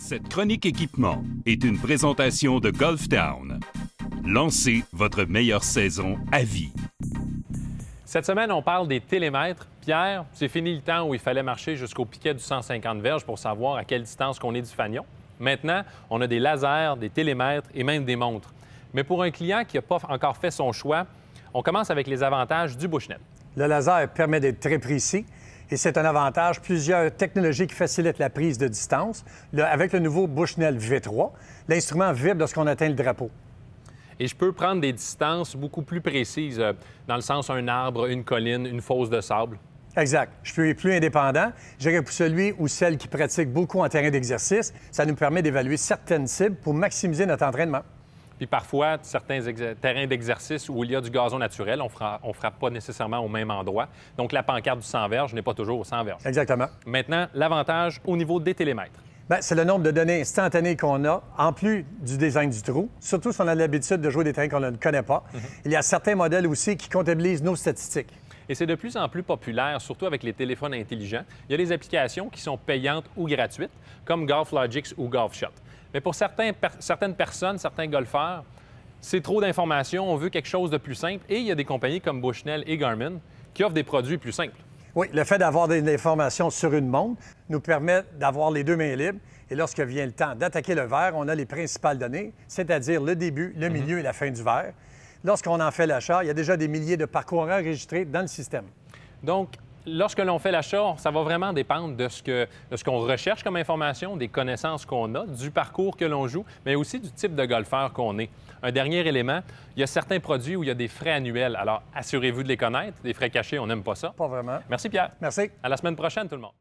Cette chronique équipement est une présentation de Golf Town. Lancez votre meilleure saison à vie. Cette semaine, on parle des télémètres. Pierre, c'est fini le temps où il fallait marcher jusqu'au piquet du 150 verges pour savoir à quelle distance qu'on est du fanion. Maintenant, on a des lasers, des télémètres et même des montres. Mais pour un client qui n'a pas encore fait son choix, on commence avec les avantages du Bushnell. Le laser permet d'être très précis. Et c'est un avantage. Plusieurs technologies qui facilitent la prise de distance. avec le nouveau Bushnell V3, l'instrument vibre lorsqu'on atteint le drapeau et je peux prendre des distances beaucoup plus précises, euh, dans le sens un arbre, une colline, une fosse de sable. Exact. Je suis plus indépendant. J'irai pour celui ou celle qui pratique beaucoup en terrain d'exercice. Ça nous permet d'évaluer certaines cibles pour maximiser notre entraînement. Puis parfois, certains terrains d'exercice où il y a du gazon naturel, on ne frappe pas nécessairement au même endroit. Donc la pancarte du 100 verges n'est pas toujours au 100 verges. Exactement. Maintenant, l'avantage au niveau des télémètres. Ben, c'est le nombre de données instantanées qu'on a, en plus du design du trou, surtout si on a l'habitude de jouer des terrains qu'on ne connaît pas. Mhm. Il y a certains modèles aussi qui comptabilisent nos statistiques. Et c'est de plus en plus populaire, surtout avec les téléphones intelligents. Il y a des applications qui sont payantes ou gratuites, comme Golf ou Golf Shot. Mais pour certaines personnes, certains golfeurs, c'est trop d'informations, on veut quelque chose de plus simple. Et il y a des compagnies comme Bushnell et Garmin qui offrent des produits plus simples. Oui, le fait d'avoir des informations sur une montre nous permet d'avoir les deux mains libres. Et lorsque vient le temps d'attaquer le verre, on a les principales données, c'est-à-dire le début, le mm-hmm. milieu et la fin du verre lorsqu'on en fait l'achat, il y a déjà des milliers de parcours enregistrés dans le système. Donc, lorsque l'on fait l'achat, ça va vraiment dépendre de ce, que, qu'on recherche comme information, des connaissances qu'on a, du parcours que l'on joue, mais aussi du type de golfeur qu'on est. Un dernier élément, il y a certains produits où il y a des frais annuels. Alors, assurez-vous de les connaître. Des frais cachés, on n'aime pas ça. Pas vraiment. Merci, Pierre. Merci. À la semaine prochaine, tout le monde.